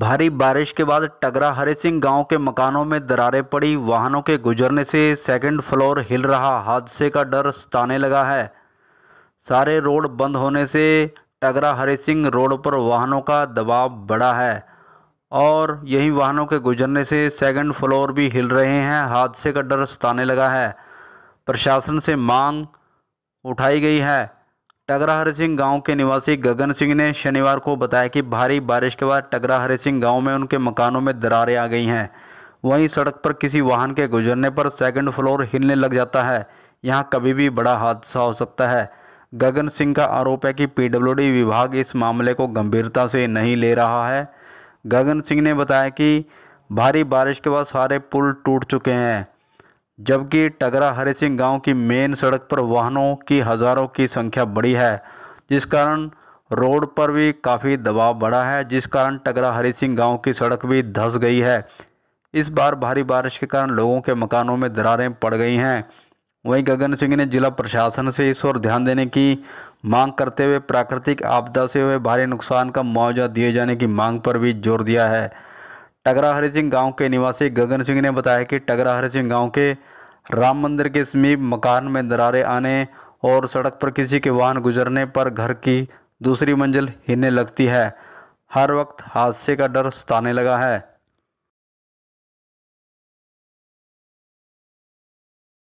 भारी बारिश के बाद टगरा हरि सिंह गाँव के मकानों में दरारें पड़ी वाहनों के गुजरने से सेकंड फ्लोर हिल रहा हादसे का डर सताने लगा है सारे रोड बंद होने से टगरा हरि सिंह रोड पर वाहनों का दबाव बढ़ा है और यही वाहनों के गुजरने से सेकंड फ्लोर भी हिल रहे हैं हादसे का डर सताने लगा है प्रशासन से मांग उठाई गई है टगरा सिंह गांव के निवासी गगन सिंह ने शनिवार को बताया कि भारी बारिश के बाद टगरा सिंह गांव में उनके मकानों में दरारें आ गई हैं वहीं सड़क पर किसी वाहन के गुजरने पर सेकंड फ्लोर हिलने लग जाता है यहां कभी भी बड़ा हादसा हो सकता है गगन सिंह का आरोप है कि पीडब्ल्यूडी विभाग इस मामले को गंभीरता से नहीं ले रहा है गगन सिंह ने बताया कि भारी बारिश के बाद सारे पुल टूट चुके हैं जबकि टगरा हरि सिंह गाँव की मेन सड़क पर वाहनों की हज़ारों की संख्या बढ़ी है जिस कारण रोड पर भी काफ़ी दबाव बढ़ा है जिस कारण टगरा हरि सिंह गाँव की सड़क भी धस गई है इस बार भारी बारिश के कारण लोगों के मकानों में दरारें पड़ गई हैं वहीं गगन सिंह ने जिला प्रशासन से इस ओर ध्यान देने की मांग करते हुए प्राकृतिक आपदा से हुए भारी नुकसान का मुआवजा दिए जाने की मांग पर भी जोर दिया है टगरा हरि सिंह गाँव के निवासी गगन सिंह ने बताया कि टगरा हरि सिंह गाँव के राम मंदिर के समीप मकान में दरारें आने और सड़क पर किसी के वाहन गुजरने पर घर की दूसरी मंजिल हिलने लगती है हर वक्त हादसे का डर सताने लगा है